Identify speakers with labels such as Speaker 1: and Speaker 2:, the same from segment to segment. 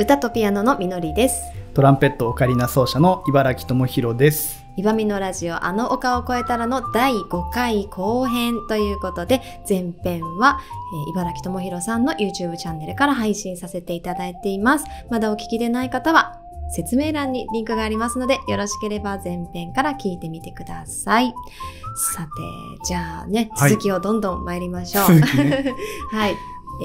Speaker 1: 歌とピアノのみのりです
Speaker 2: トランペットオカリナ奏者の茨城智弘です
Speaker 1: いばみのラジオあの丘を越えたらの第5回後編ということで前編は、えー、茨城智弘さんの YouTube チャンネルから配信させていただいていますまだお聞きでない方は説明欄にリンクがありますので、よろしければ前編から聞いてみてください。さて、じゃあね、続きをどんどん参りましょう。はい。ねはい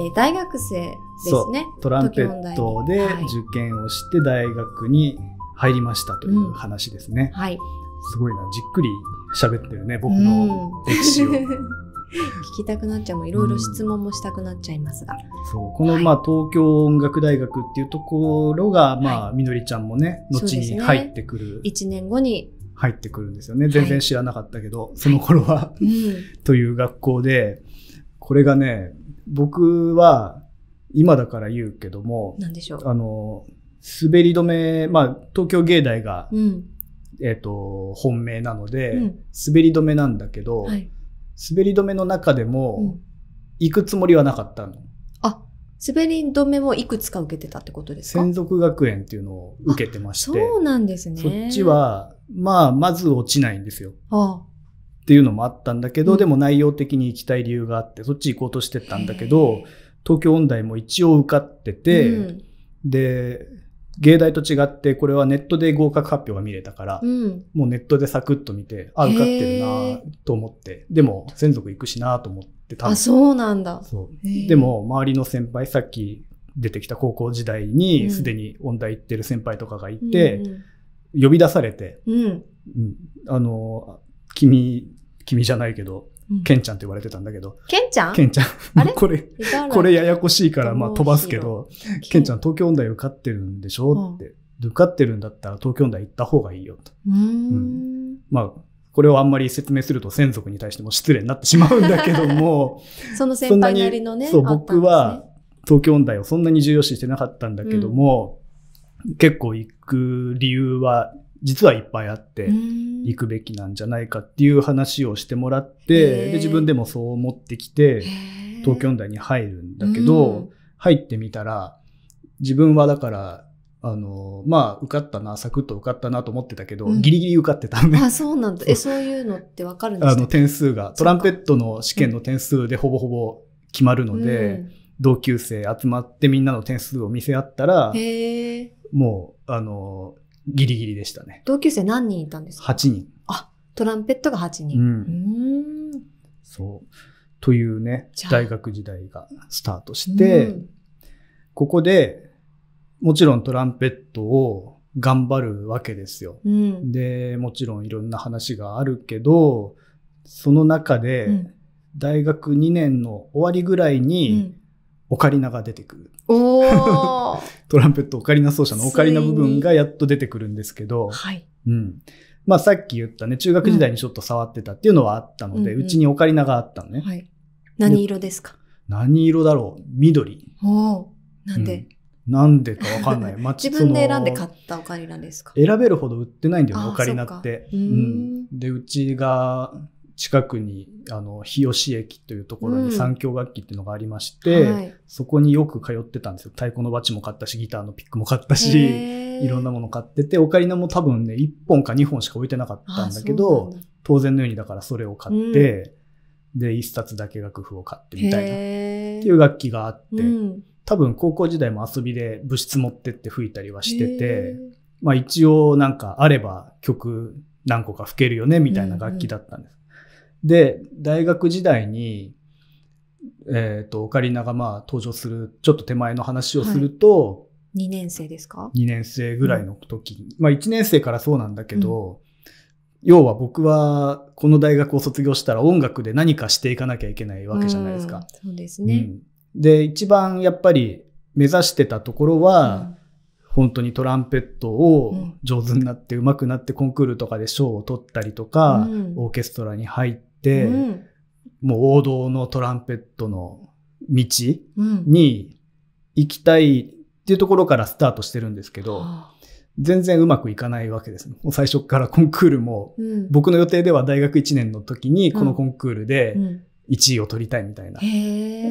Speaker 1: えー、大学生ですね。トランペット
Speaker 2: で受験をして大学に入りましたという話ですね。はい。すごいな、じっくり喋ってるね、僕の歴
Speaker 1: 史を。う ん聞きたくなっちゃうもいろいろ質問もしたくなっちゃいますが、う
Speaker 2: ん、そうこの、まあ、東京音楽大学っていうところが、まあ、みのりちゃんもね後に入ってくる、ね、
Speaker 1: 1年後に
Speaker 2: 入ってくるんですよね全然知らなかったけど、はい、その頃はうん、という学校でこれがね僕は今だから言うけども何でしょうあの滑り止め、まあ、東京芸大が、うん、えーと、と本命なので、うん、滑り止めなんだけど、はい、滑り止めの中でも、行くつもりはなかったの。
Speaker 1: あ、滑り止めもいくつか受けてたってことですか
Speaker 2: 専属学園っていうのを受けてまして。そうなんですね。そっちは、まあ、まず落ちないんですよ。ああっていうのもあったんだけど、うん、でも内容的に行きたい理由があって、そっち行こうとしてたんだけど、東京音大も一応受かってて、うん、で、芸大と違ってこれはネットで合格発表が見れたから、うん、もうネットでサクッと見てあ受かってるなと思ってでも専属行くしなと思ってたあそうなんだでも周りの先輩さっき出てきた高校時代にすでに音大行ってる先輩とかがいて、うん、呼び出されて、うん、うん、あの君君じゃないけどケンちゃんって言われてたんだけど。
Speaker 1: ケンちゃんケンちゃん。
Speaker 2: あ これ、これややこしいから、まあ飛ばすけど、ケンちゃん東京音大受かってるんでしょって、受かってるんだったら東京音大行った方がいいよと。うん,、まあ、これをあんまり説明すると専属に対しても失礼になってしまうんだけども、
Speaker 1: その先輩なりのね。そう、僕
Speaker 2: は東京音大をそんなに重要視してなかったんだけども、うん、結構行く理由は実はいっぱいあって行くべきなんじゃないかっていう話をしてもらってで自分でもそう思ってきて東京音大に入るんだけど入ってみたら自分はだからあのまあ受かったなサクッと受かったなと思ってたけど、うん、ギリギリ受かってたんであ
Speaker 1: そうなんだえそういうのってわかるんですかあの
Speaker 2: 点数がトランペットの試験の点数でほぼほぼ決まるので、うん、同級生集まってみんなの点数を見せ合ったらもうあのギリギリでしたね。
Speaker 1: 同級生何人いたんです
Speaker 2: か ?8 人。あ、
Speaker 1: トランペットが8人。うん。うん
Speaker 2: そう。というね、大学時代がスタートして、うん、ここで、もちろんトランペットを頑張るわけですよ。うん、で、もちろんいろんな話があるけど、その中で、大学2年の終わりぐらいに、オカリナが出てくる。お トランペットオカリナ奏者のオカリナ部分がやっと出てくるんですけど、はい。うん。まあさっき言ったね、中学時代にちょっと触ってたっていうのはあったので、うん、ちにオカリナがあったのね。はい。
Speaker 1: 何色ですか
Speaker 2: 何色だろう緑。
Speaker 1: おなんで、
Speaker 2: うん、なんでかわかんない。自分で選んで買
Speaker 1: ったオカリナですか
Speaker 2: 選べるほど売ってないんだよね、オカリナって。うん、で、うちが近くにあの日吉駅というところに三協楽器っていうのがありまして、うんはい、そこによく通ってたんですよ太鼓のバチも買ったしギターのピックも買ったしいろんなもの買っててオカリナも多分ね1本か2本しか置いてなかったんだけど当然のようにだからそれを買って、うん、で1冊だけ楽譜を買ってみたいなっていう楽器があって、うん、多分高校時代も遊びで物質持ってって吹いたりはしてて。まあ一応なんかあれば曲何個か吹けるよねみたいな楽器だったんです。うんうんで、大学時代に、えっ、ー、と、オカリナがまあ登場する、ちょっと手前の話をすると、
Speaker 1: はい、2年生ですか
Speaker 2: ?2 年生ぐらいの時に、うん、まあ1年生からそうなんだけど、うん、要は僕はこの大学を卒業したら音楽で何かしていかなきゃいけないわけじゃな
Speaker 1: いですか。うそうですね、
Speaker 2: で、一番やっぱり目指してたところは、本当にトランペットを上手になって上手くなってコンクールとかで賞を取ったりとか、オーケストラに入って、うん、もう王道のトランペットの道に行きたいっていうところからスタートしてるんですけど、全然うまくいかないわけです。もう最初からコンクールも、うん、僕の予定では大学1年の時にこのコンクールで1位を取りたいみたいな。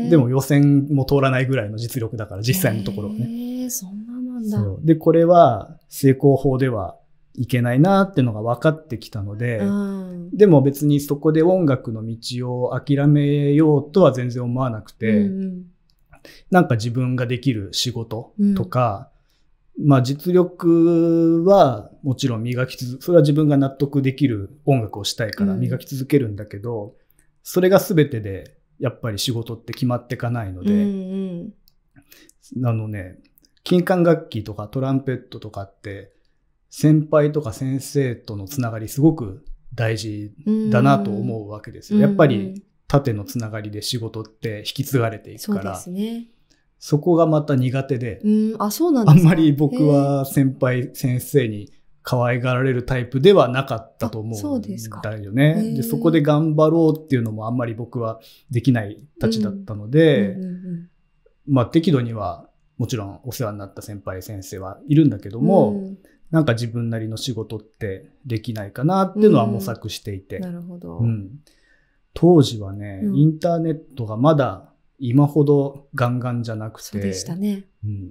Speaker 2: でも予選も通らないぐらいの実力だから、実際のところね。そんななんだ。で、これは成功法ではいけないなっていうのが分かってきたので、うん、でも別にそこで音楽の道を諦めようとは全然思わなくて、うん、なんか自分ができる仕事とか、うん、まあ実力はもちろん磨き続それは自分が納得できる音楽をしたいから磨き続けるんだけど、それが全てでやっぱり仕事って決まっていかないので、うんうん、あのね金管楽器とかトランペットとかって先輩とか先生とのつながりすごく大事だなと思うわけですよ。やっぱり縦のつながりで仕事って引き継がれていくから。そ、ね、こがまた苦手で、う
Speaker 1: んあそうなんあんまり僕は
Speaker 2: 先輩先生に可愛がられるタイプではなかったと思うんだよね。でそこで頑張ろうっていうのもあんまり僕はできないたちだったので、まあ適度にはもちろんお世話になった先輩先生はいるんだけども、うん、なんか自分なりの仕事ってできないかなっていうのは模索していて。な
Speaker 1: るほど、うん。
Speaker 2: 当時はね、インターネットがまだ今ほどガンガンじゃなくて。そうでした
Speaker 1: ね。うん、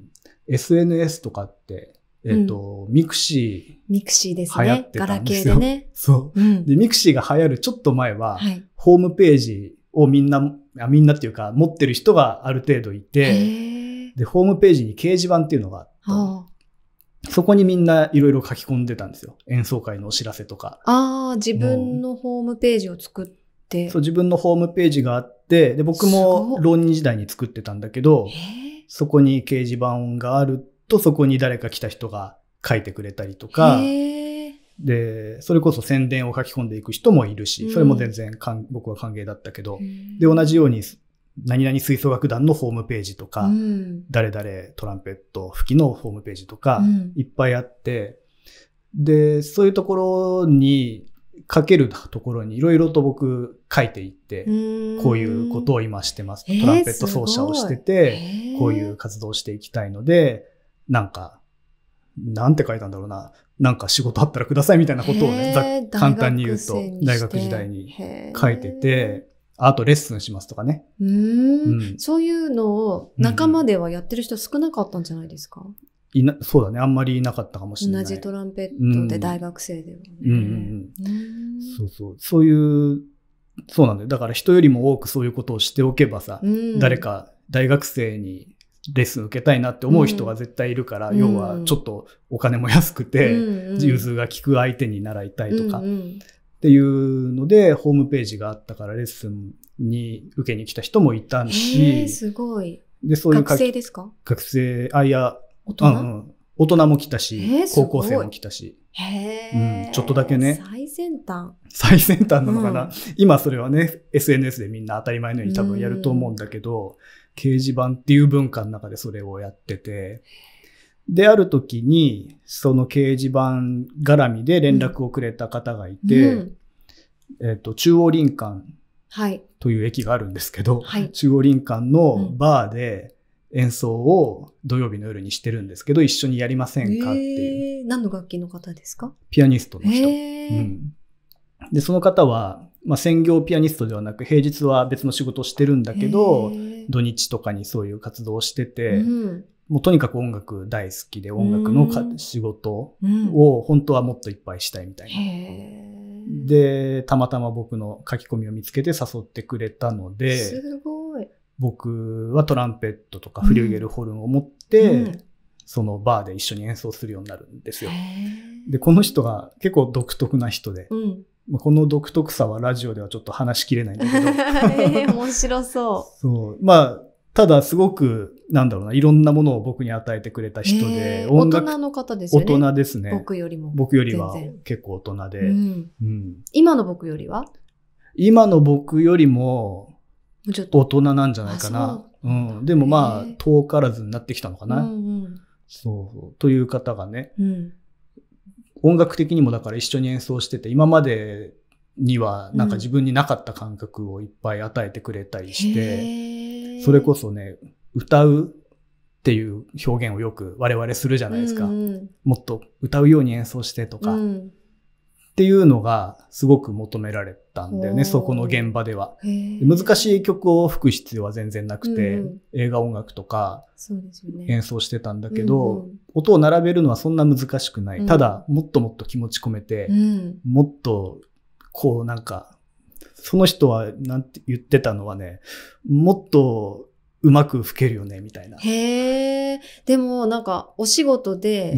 Speaker 2: SNS とかって、えっ、ー、と、うん、ミクシー。ミクシ
Speaker 1: ーですね。ガラケーでね。
Speaker 2: そう、うん、で、ミクシーが流行るちょっと前は、はい、ホームページをみんな、みんなっていうか、持ってる人がある程度いて、で、ホームページに掲示板っていうのがあった。そこにみんないろいろ書き込んでたんですよ。演奏会のお知らせとか。
Speaker 1: ああ、自分のホームページを作っ
Speaker 2: て。そう、自分のホームページがあって、で、僕も浪人時代に作ってたんだけど、そこに掲示板があると、そこに誰か来た人が書いてくれたりとか、で、それこそ宣伝を書き込んでいく人もいるし、それも全然、うん、僕は歓迎だったけど、で、同じように何々吹奏楽団のホームページとか、うん、誰々トランペット吹きのホームページとか、うん、いっぱいあって、で、そういうところに、書けるところにいろいろと僕書いていって、こういうことを今してます。トランペット奏者をしてて、えー、こういう活動をしていきたいので、なんか、なんて書いたんだろうな。なんか仕事あったらくださいみたいなことをね、簡単に言うと、大学時代に書いてて、あとレッスンしますとかね。
Speaker 1: うん,、そういうのを仲間ではやってる人少なかったんじゃないですか、
Speaker 2: いなそうだね。あんまりいなかったかもしれない。
Speaker 1: 同じトランペットで大学生ではね。
Speaker 2: うんうんうんそうそう。そういう、そうなんだよ。だから人よりも多くそういうことをしておけばさ、誰か大学生にレッスン受けたいなって思う人が絶対いるから、うん、要はちょっとお金も安くて、融通が利く相手に習いたいとか、うんうん、っていうので、ホームページがあったからレッスンに受けに来た人もいたし、す
Speaker 1: ごい。で、そういう学生ですか
Speaker 2: 学生、あ、いや、大人、うんうん、大人も来たし、高校生も来たし。
Speaker 1: へ
Speaker 2: うん、ちょっとだけね。
Speaker 1: 最先端。
Speaker 2: 最先端なのかな、うん、今それはね、SNS でみんな当たり前のように多分やると思うんだけど、掲示板っていう文化の中でそれをやってて、である時に、その掲示板絡みで連絡をくれた方がいて、うんうん、えっ、と、中央林間という駅があるんですけど、はい、中央林間のバーで演奏を土曜日の夜にしてるんですけど、一緒にやりませんかって
Speaker 1: いう。えー、何の楽器の方ですか
Speaker 2: ピアニストの人。えー、うん、で、その方は、まあ、専業ピアニストではなく平日は別の仕事をしてるんだけど土日とかにそういう活動をしてて、うん、もうとにかく音楽大好きで音楽の仕事を本当はもっといっぱいしたいみたい
Speaker 1: な。
Speaker 2: でたまたま僕の書き込みを見つけて誘ってくれたのですごい僕はトランペットとかフリューゲルホルンを持って、そのバーで一緒に演奏するようになるんですよ。でこの人が結構独特な人で、うんこの独特さはラジオではちょっと話しきれないんだけ
Speaker 1: ど。えー、面白そ
Speaker 2: う。そう。まあ、ただすごく、なんだろうな、いろんなものを僕に与えてくれた人で、えー、大人の方ですね。大人ですね。僕より
Speaker 1: も。僕よりは
Speaker 2: 結構大人で。うん、うん、
Speaker 1: 今の僕よりは
Speaker 2: 今の僕よりも、大人なんじゃないかな。ううん。でもまあ、遠からずになってきたのかな。うんうん、そう。という方がね、うん、音楽的にもだから一緒に演奏してて今までにはなんか自分になかった感覚をいっぱい与えてくれたりして、うん、それこそね歌うっていう表現をよく我々するじゃないですか、うんもっと歌うように演奏してとか、うっていうのがすごく求められたんだよね、そこの現場では。難しい曲を吹く必要は全然なくて、うんうん、映画音楽とか演奏してたんだけど、ねうんうん、音を並べるのはそんな難しくない。うん、ただ、もっともっと気持ち込めて、うん、もっと、こうなんか、その人はなんて言ってたのはね、もっとうまく吹けるよね、みたいな。
Speaker 1: へえ。でもなんか、お仕事で、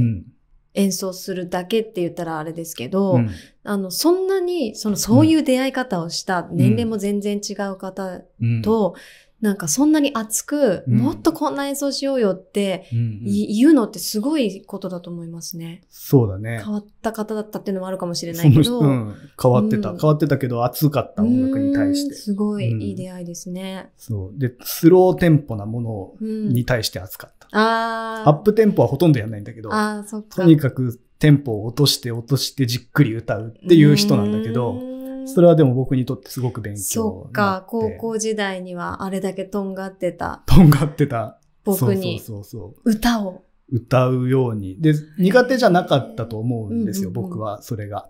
Speaker 1: 演奏するだけって言ったらあれですけど、うん、あの、そんなに、その、そういう出会い方をした、年齢も全然違う方と、なんかそんなに熱く、うん、もっとこんな演奏しようよって
Speaker 2: 言
Speaker 1: うのってすごいことだと思いますね。
Speaker 2: そうだね。変わ
Speaker 1: った方だったっていうのもあるかもしれないけど。うん、
Speaker 2: 変わってた、うん、変わってたけど熱かった音楽に対し
Speaker 1: て。すごいいい出会いですね。
Speaker 2: そう。で、スローテンポなものに対して熱かった。
Speaker 1: ああ。ア
Speaker 2: ップテンポはほとんどやんないんだけど、あそっかとにかくテンポを落として落としてじっくり歌うっていう人なんだけど、それはでも僕にとってすごく勉強そ
Speaker 1: っか、高校時代にはあれだけとんがってた。
Speaker 2: とんがってた。僕に。そうそうそう歌を。歌うように。で、苦手じゃなかったと思うんですよ、僕は、それが。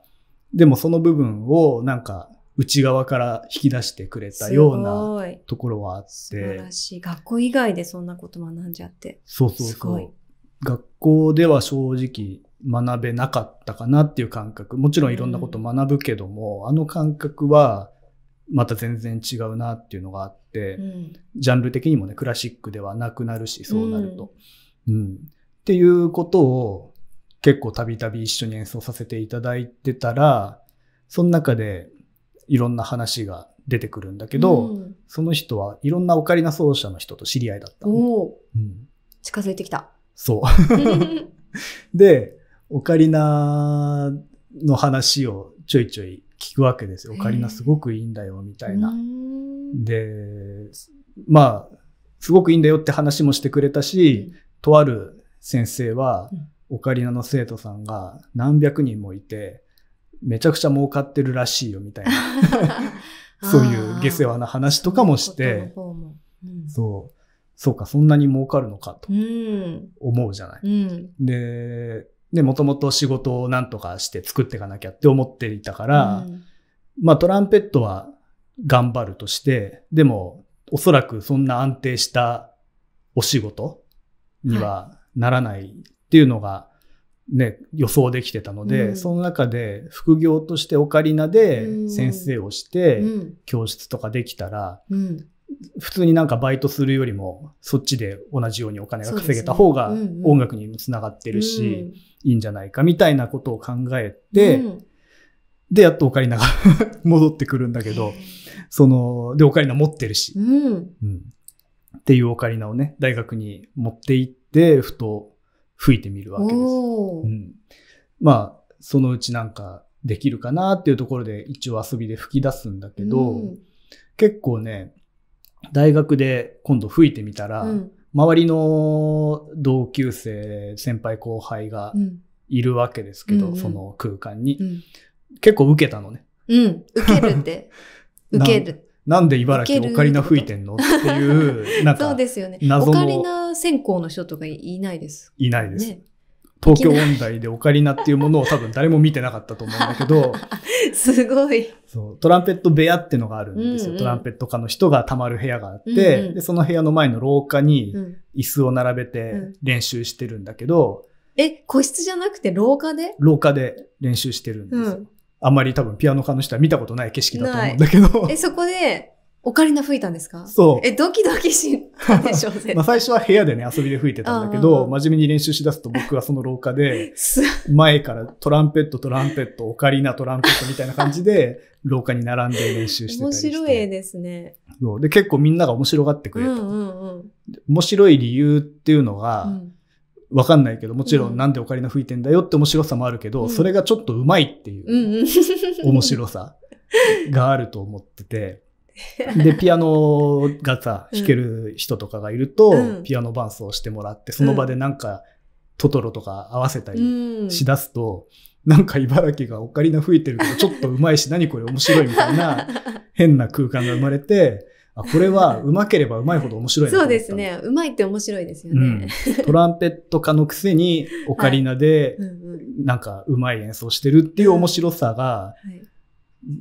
Speaker 2: でもその部分をなんか内側から引き出してくれたようなところはあって。素晴らし
Speaker 1: い。学校以外でそんなこと学んじゃって。そうそうそう。
Speaker 2: 学校では正直学べなかったかなっていう感覚。もちろんいろんなこと学ぶけども、うん、あの感覚はまた全然違うなっていうのがあって、うん、ジャンル的にもね、クラシックではなくなるし、そうなると。うん、うん、っていうことを結構たびたび一緒に演奏させていただいてたら、その中でいろんな話が出てくるんだけど、その人はいろんなオカリナ奏者の人と知り合いだった、ね、うん、近づいてきた。そう。で、オカリナの話をちょいちょい聞くわけですよ。オカリナすごくいいんだよ、みたいな。で、まあ、すごくいいんだよって話もしてくれたし、とある先生は、オカリナの生徒さんが何百人もいて、めちゃくちゃ儲かってるらしいよ、みたいな。そういう下世話な話とかもして、そう、そうか、そんなに儲かるのかと思うじゃない。で、で、もともと仕事を何とかして作っていかなきゃって思っていたから、うん、まあトランペットは頑張るとして、でもおそらくそんな安定したお仕事にはならないっていうのがね、はい、予想できてたので、うん、その中で副業としてオカリナで先生をして、教室とかできたら、うん、普通になんかバイトするよりもそっちで同じようにお金が稼げた方が音楽にもつながってるし、ねうんうん、いいんじゃないかみたいなことを考えて、うん、でやっとオカリナが 戻ってくるんだけどそのでオカリナ持ってるし、う
Speaker 1: ん、うん、
Speaker 2: っていうオカリナをね大学に持って行ってふと吹いてみるわけです。
Speaker 1: う
Speaker 2: ん、まあそのうちなんかできるかなっていうところで一応遊びで吹き出すんだけど、結構ね大学で今度吹いてみたら、うん、周りの同級生、先輩後輩がいるわけですけど、うん、その空間に、うん、結構受けたのね。
Speaker 1: うん、受けるって。
Speaker 2: 受ける。なんで茨城オカリナ吹いてんのっていう、なんか、
Speaker 1: そうですよね。オカリナ専攻の人とかいないです。
Speaker 2: いないです。ね、東京音大でオカリナっていうものを多分誰も見てなかったと思うんだけど、
Speaker 1: すごい
Speaker 2: そう。トランペット部屋っていうのがあるんですよ。うんうん、トランペット科の人がたまる部屋があって、うんうん、でその部屋の前の廊下に椅子を並べて練習してるんだけど、
Speaker 1: うん、え、個室じゃなくて廊下で
Speaker 2: 廊下で練習してるんですよ。うん、あんまり多分ピアノ科の人は見たことない景色だと思うんだけ
Speaker 1: ど。え、そこでオカリナ吹いたんですかそう。え、ドキドキしたでしょう、まあ最
Speaker 2: 初は部屋でね、遊びで吹いてたんだけど、真面目に練習しだすと僕はその廊下で、前からトランペット、トランペット、オカリナ、トランペットみたいな感じで、廊下に並んで練習してたりし
Speaker 1: て。面白いですね。
Speaker 2: そう。で、結構みんなが面白がってくれた。うんうんうん、面白い理由っていうのが、わかんないけど、もちろんなんでオカリナ吹いてんだよって面白さもあるけど、うん、それがちょっとうまいっていう面白さがあると思ってて、で、ピアノがさ、弾ける人とかがいると、うん、ピアノ伴奏してもらって、その場でなんか、トトロとか合わせたりしだすと、うん、なんか茨城がオカリナ吹いてるけど、ちょっとうまいし、何これ面白いみたいな、変な空間が生まれて、あ、これはうまければうまいほど面白いそう
Speaker 1: ですね。うまいって面白いですよね。
Speaker 2: うん、トランペット科のくせに、オカリナで、なんかうまい演奏してるっていう面白さが、はい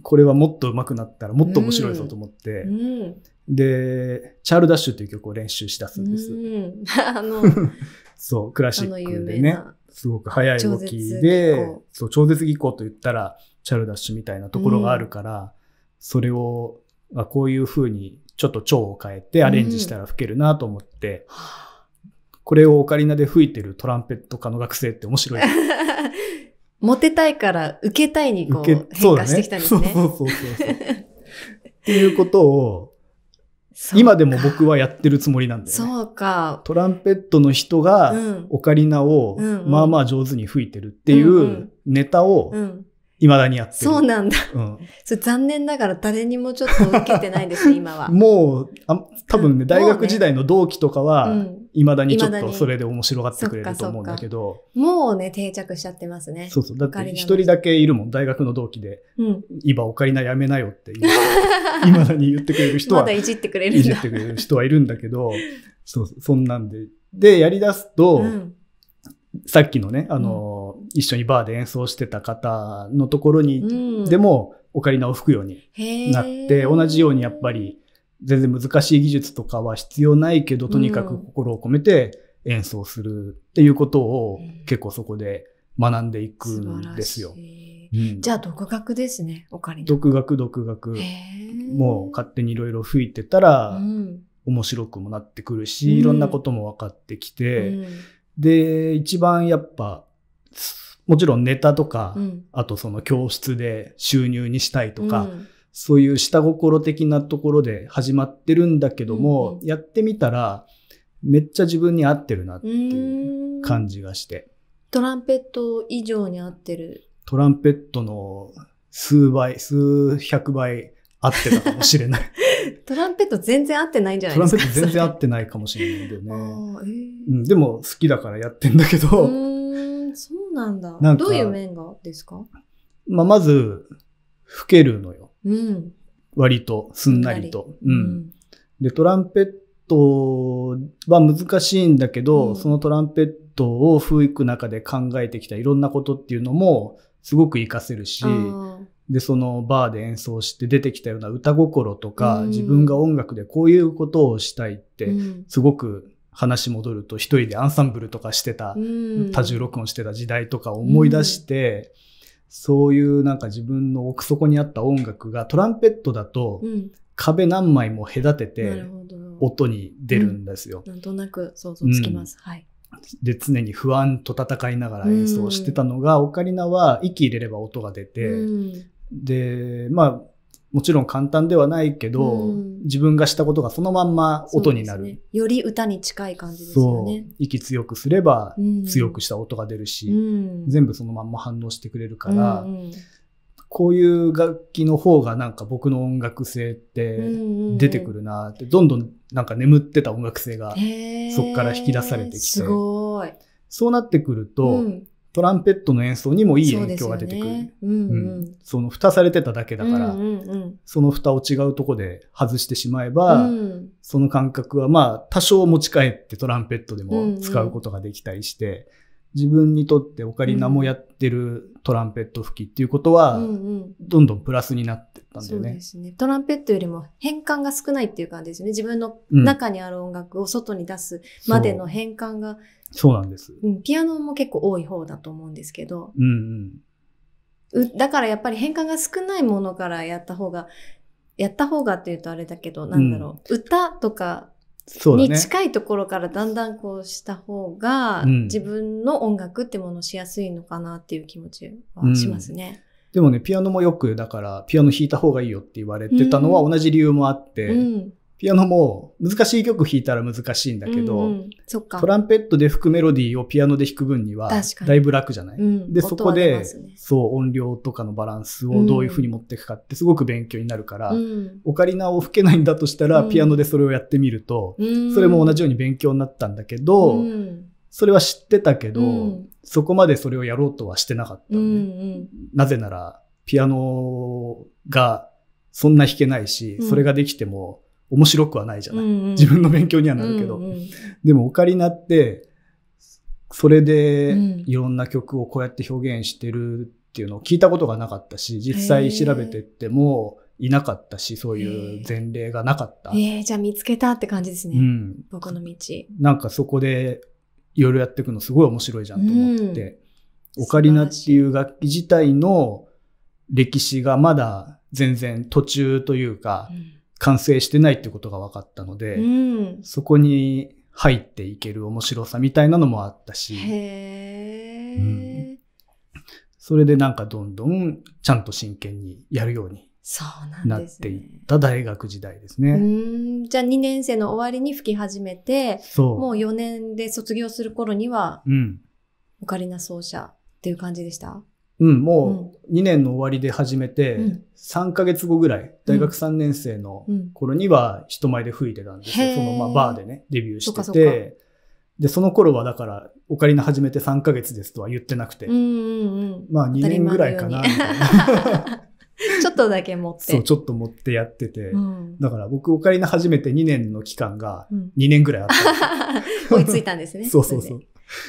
Speaker 2: これはもっと上手くなったらもっと面白いぞと思って、うん、で、チャールダッシュという曲を練習し出すん
Speaker 1: です。うん、あの
Speaker 2: そう、クラシックでね、すごく速い動きで、そう、超絶技巧と言ったら、チャールダッシュみたいなところがあるから、うん、それを、あ、こういう風にちょっと蝶を変えてアレンジしたら吹けるなと思って、これをオカリナで吹いてるトランペット科の学生って面白い。
Speaker 1: モテたいから受けたいにこう変化してきたんですね。そう、ね、
Speaker 2: そうそうそうそう。っていうことを、今でも僕はやってるつもりなんだよね。そうか。トランペットの人がオカリナをまあまあ上手に吹いてるっていうネタを未だにやってる。そうなんだ。うん、
Speaker 1: それ残念ながら誰にもちょっと受けてないですね、今は。
Speaker 2: もうあ、多分ね、大学時代の同期とかは、いまだにちょっとそれで面白がってくれると思うんだけど。
Speaker 1: もうね、定着しちゃってますね。そ
Speaker 2: うそう。だって一人だけいるもん、大学の同期で。うん、今、オカリナやめなよっていま だに言ってくれる人は。まだいじってくれるいじってくれる人はいるんだけど、そうそんなんで。で、やり出すと、うん、さっきのね、あの、うん、一緒にバーで演奏してた方のところに、でも、オカリナを吹くようになって、同じようにやっぱり、全然難しい技術とかは必要ないけど、とにかく心を込めて演奏するっていうことを結構そこで学んでいくんですよ。うん、じ
Speaker 1: ゃあ独学ですね、オカリナ。独
Speaker 2: 学、独学。もう勝手にいろいろ吹いてたら、面白くもなってくるし、いろんなことも分かってきて、で、一番やっぱ、もちろんネタとか、あとその教室で収入にしたいとか、そういう下心的なところで始まってるんだけども、うん、やってみたら、めっちゃ自分に合ってるなって
Speaker 1: い
Speaker 2: う感じがして。
Speaker 1: トランペット以上に合ってる
Speaker 2: トランペットの数倍、数百倍合ってたかもしれない。
Speaker 1: トランペット全然合ってないんじゃないですかトランペット全然
Speaker 2: 合ってないかもしれないんだよね。えー、うん、でも好きだからやってんだけど。
Speaker 1: うん、そうなんだ。んどういう面がですか
Speaker 2: まあ、まず、吹けるのよ。割とすんなりと。うん、で、トランペットは難しいんだけど、そのトランペットを吹く中で考えてきたいろんなことっていうのもすごく活かせるし、で、そのバーで演奏して出てきたような歌心とか、自分が音楽でこういうことをしたいって、すごく話戻ると一人でアンサンブルとかしてた、多重録音してた時代とか思い出して、そういうなんか自分の奥底にあった音楽がトランペットだと壁何枚も隔てて音に出るんですよ。う
Speaker 1: ん、なんとなく想像つきます。うん、はい
Speaker 2: で常に不安と戦いながら演奏してたのが、オカリナは息入れれば音が出て、でまあもちろん簡単ではないけど、うん、自分がしたことがそのまんま音になる、ね、
Speaker 1: より歌に近い感じですよね。
Speaker 2: 息強くすれば強くした音が出るし、うん、全部そのまんま反応してくれるから、うんうん、こういう楽器の方がなんか僕の音楽性って出てくるなって、どんどんなんか眠ってた音楽性がそこから引き出されてきて。そうなってくると、うんトランペットの演奏にもいい影響が出てくる。うんその蓋されてただけだから、その蓋を違うとこで外してしまえば、その感覚はまあ多少持ち帰ってトランペットでも使うことができたりして、自分にとってオカリナもやってるトランペット吹きっていうことは、どんどんプラスになってったんだよね。そうです
Speaker 1: ね。トランペットよりも変換が少ないっていう感じですよね。自分の中にある音楽を外に出すまでの変換が、うん
Speaker 2: そうなんです、う
Speaker 1: ん。ピアノも結構多い方だと思うんですけど。うんうん。だからやっぱり変換が少ないものからやった方が、やった方がっていうとあれだけど、なんだろう。うん、歌とかに近いところからだんだんこうした方が、ね、自分の音楽ってものしやすいのかなっていう気持ちはしますね。
Speaker 2: うん、でもね、ピアノもよく、だから、ピアノ弾いた方がいいよって言われてたのは同じ理由もあって、ピアノも難しい曲弾いたら難しいんだけど、うんうん、トランペットで吹くメロディーをピアノで弾く分にはだいぶ楽じゃない、うん、で、そこで、そう音量とかのバランスをどういうふうに持っていくかってすごく勉強になるから、うん、オカリナを吹けないんだとしたら、ピアノでそれをやってみると、うん、それも同じように勉強になったんだけど、それは知ってたけど、そこまでそれをやろうとはしてなかっ
Speaker 1: たね、うんうん、
Speaker 2: なぜならピアノがそんな弾けないし、それができても、面白くはないじゃない、うんうん、自分の勉強にはなるけど、うんうん、でもオカリナってそれでいろんな曲をこうやって表現してるっていうのを聞いたことがなかったし実際調べてってもいなかったしそういう前例がなかっ
Speaker 1: た。ええじゃあ見つけたって感じですね、うん、僕の道。
Speaker 2: なんかそこでいろいろやっていくのすごい面白いじゃんと思って、うん、オカリナっていう楽器自体の歴史がまだ全然途中というか、う完成してないってことが分かったので、うん、そこに入っていける面白さみたいなのもあったし、うん、それでなんかどんどんちゃんと真剣にやるようになっていった大学時代ですね。
Speaker 1: ね、じゃあ2年生の終わりに吹き始めてもう4年で卒業する頃には、うん、オカリナ奏者っていう感じでした
Speaker 2: うん、もう2年の終わりで始めて、3ヶ月後ぐらい、大学3年生の頃には人前で吹いてたんですよ。そのまあバーでね、デビューしてて。で、その頃はだから、オカリナ始めて3ヶ月ですとは言ってなくて。まあ2年ぐらいかな、みた
Speaker 1: いな。ちょっとだけ持って。そう、ち
Speaker 2: ょっと持ってやってて。うん、だから僕、オカリナ始めて2年の期間が2年ぐらいあっ
Speaker 1: た。追いついたんですね。そうそうそう。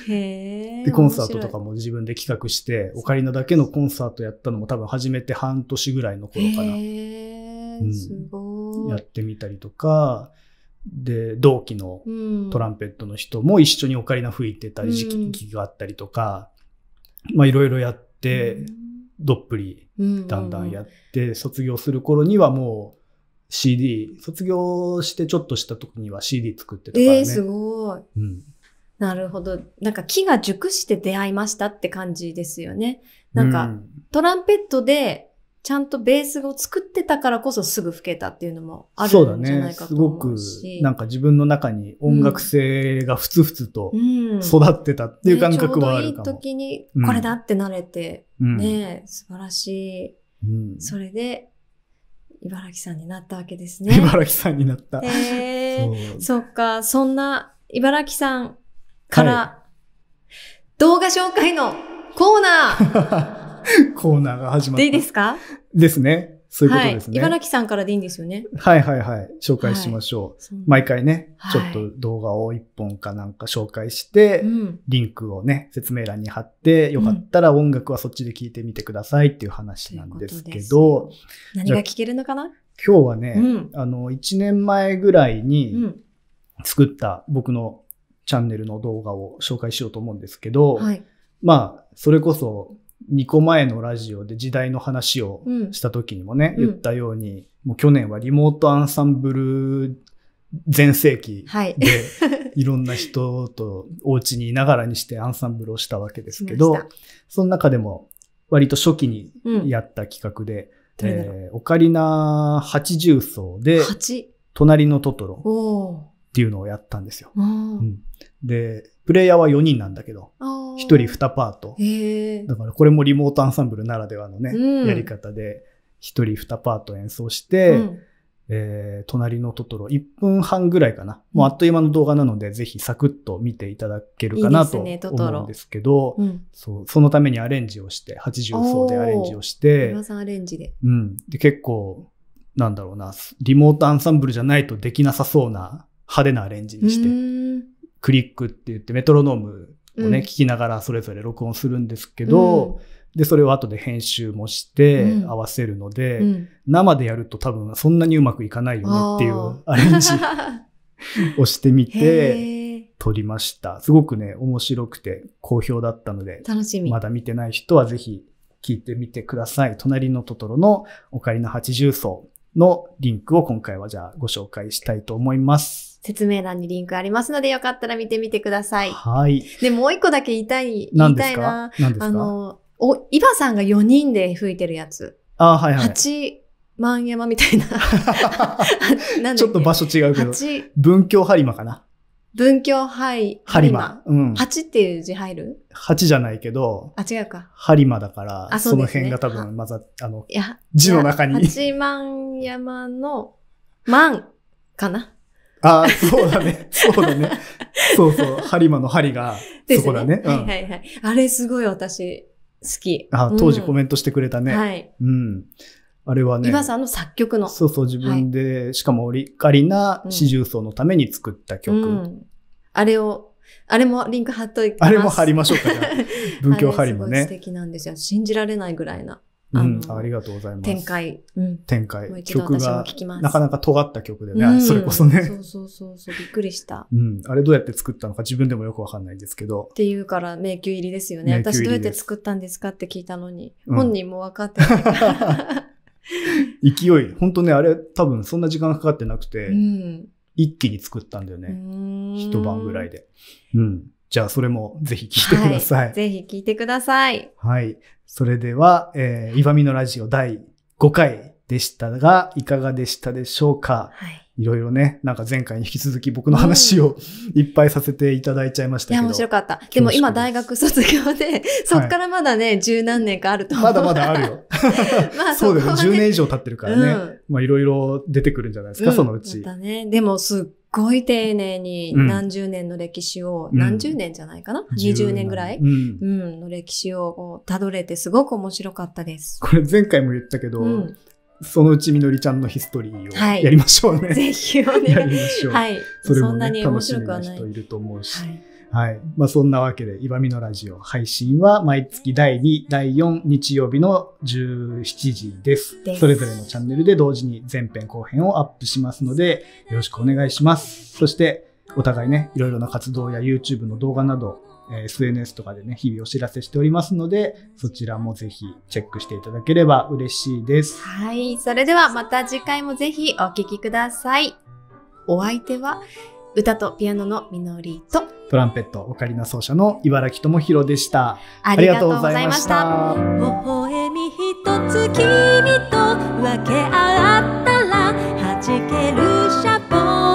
Speaker 1: へ
Speaker 2: で、コンサートとかも自分で企画して、オカリナだけのコンサートやったのも多分初めて半年ぐらいの頃かな。
Speaker 1: へ
Speaker 2: うん、すごい。やってみたりとか、で、同期のトランペットの人も一緒にオカリナ吹いてた時期があったりとか、うん、まあいろいろやって、どっぷりだんだんやって、卒業する頃にはもう CD、卒業してちょっとした時には CD 作ってたからね。えー、す
Speaker 1: ごい。うんなるほど。なんか木が熟して出会いましたって感じですよね。なんか、うん、トランペットでちゃんとベースを作ってたからこそすぐ吹けたっていうのもあるんじゃないかと
Speaker 2: 思うし。そうだね。すごくなんか自分の中に音楽性がふつふつと育ってたっていう感覚はあるかも。うんね、ちょうどいい
Speaker 1: 時にこれだって慣れて、ね、素晴らしい。それで、茨城さんになったわけですね。茨城
Speaker 2: さんになった。えー、そ
Speaker 1: そっか、そんな茨城さんから、はい、動画紹介のコーナ
Speaker 2: ー コーナーが始まって。でいいですかですね。そういうことですね。はい、茨城
Speaker 1: さんからでいいんですよね。は
Speaker 2: いはいはい。紹介しましょう。はい、毎回ね、ちょっと動画を一本かなんか紹介して、リンクをね、説明欄に貼って、よかったら音楽はそっちで聴いてみてくださいっていう話なんですけど。
Speaker 1: 何が聴けるのかな
Speaker 2: 今日はね、うん、あの、1年前ぐらいに作った僕のチャンネルの動画を紹介しようと思うんですけど、はい、まあ、それこそ2個前のラジオで時代の話をした時にもね、うん、言ったように、もう去年はリモートアンサンブル全盛期で、い、ろんな人とお家にいながらにしてアンサンブルをしたわけですけど、その中でも割と初期にやった企画で、うん、えー、オカリナ80層で、隣のトト
Speaker 1: ロ
Speaker 2: っていうのをやったんですよ。
Speaker 1: うん、
Speaker 2: で、プレイヤーは4人なんだけど、1人2パー
Speaker 1: ト。
Speaker 2: だからこれもリモートアンサンブルならではのね、うん、やり方で、1人2パート演奏して、うん、えー、隣のトトロ1分半ぐらいかな。もうあっという間の動画なので、ぜひサクッと見ていただけるかなと思うんですけど、そのためにアレンジをして、80層でアレンジをして、
Speaker 1: アレンジで。
Speaker 2: うん。で、結構、なんだろうな、リモートアンサンブルじゃないとできなさそうな派手なアレンジにして、クリックって言ってメトロノームをね、うん、聞きながらそれぞれ録音するんですけど、で、それを後で編集もして合わせるので、生でやると多分そんなにうまくいかないよねっていうアレンジ をしてみて、撮りました。すごくね、面白くて好評だったので、楽しみ。まだ見てない人はぜひ聞いてみてください。隣のトトロのオカリナ80層のリンクを今回はじゃあご紹介したいと思います。
Speaker 1: 説明欄にリンクありますので、よかったら見てみてください。はい。で、もう一個だけ言いたい、言いたいな。あの、お、イバさんが4人で吹いてるやつ。
Speaker 2: あ、はいはい。八
Speaker 1: 万山みたい
Speaker 2: な。ちょっと場所違うけど。文京播磨かな。
Speaker 1: 文京播磨。うん。八っていう字入る
Speaker 2: 八じゃないけど。あ、違うか。播磨だから、あそ,、の辺が多分まざ、あの、字の中に。八
Speaker 1: 万山の、万かな
Speaker 2: ああ、そうだね。そうだね。そうそう。ハリマの針が、そこだね。ねうん、はいは
Speaker 1: いはい。あれすごい私、好き。
Speaker 2: あ当時コメントしてくれたね。うん、はい。うん。あれはね。岩さ
Speaker 1: んの作曲の。そうそ
Speaker 2: う、自分で、はい、しかもリカリな四重奏のために作った曲。う
Speaker 1: ん、あれを、あれもリンク貼っといて。あれも貼りましょうか、
Speaker 2: ね、文教ハリマね。素敵
Speaker 1: なんですよ。信じられないぐらいな。
Speaker 2: うん、ありがとうございます。展開。
Speaker 1: うん、展開。曲が、なかなか
Speaker 2: 尖った曲だよね、うん、それこそね。そう
Speaker 1: そうそうそう、びっくりした。
Speaker 2: うん、あれどうやって作ったのか自分でもよくわかんないんですけど。
Speaker 1: っていうから迷宮入りですよね。私どうやって作ったんですかって聞いたのに、うん、本人もわかってな
Speaker 2: い。勢い、本当ね、あれ多分そんな時間かかってなくて、うん、一気に作ったんだよね。一晩ぐらいで。うん。じゃあそれもぜひ聞いてください。はい、ぜ
Speaker 1: ひ聞いてください。
Speaker 2: はい。それでは、えー、いばみのラジオ第5回でしたが、いかがでしたでしょうか、はい、いろいろね、なんか前回に引き続き僕の話を、うん、いっぱいさせていただいちゃいましたけど。いや、面白
Speaker 1: かった。でも今大学卒業で、そっからまだね、十、はい、何年かあると思う。まだまだあるよ。まあそ、ね、そうだよね。10年以上
Speaker 2: 経ってるからね。うん、まあいろいろ出てくるんじゃないですか、そのうち。だ
Speaker 1: ね。でもすっごい丁寧に何十年の歴史を、うん、何十年じゃないかな、うん、?20 年ぐらい、うん、うん、の歴史をたどれてすごく面白かったです。
Speaker 2: これ前回も言ったけど、そのうちみのりちゃんのヒストリーをやりましょうね。はい、ぜひお願いします。はい。それも、ね、そんなに面白くはない。人いると思うし。はいはい。まあ、そんなわけで、いばみのラジオ配信は毎月第2、第4日曜日の17時です。ですそれぞれのチャンネルで同時に前編後編をアップしますので、よろしくお願いします。そして、お互いね、いろいろな活動や YouTube の動画など、SNS とかでね、日々お知らせしておりますので、そちらもぜひチェックしていただければ嬉しいです。
Speaker 1: はい。それではまた次回もぜひお聴きください。お相手は、歌とピアノのみのりと
Speaker 2: トランペットオカリナ奏者の茨城智弘でしたありがとうございました微笑みひとつ君と分け合ったらはじける
Speaker 1: シャボン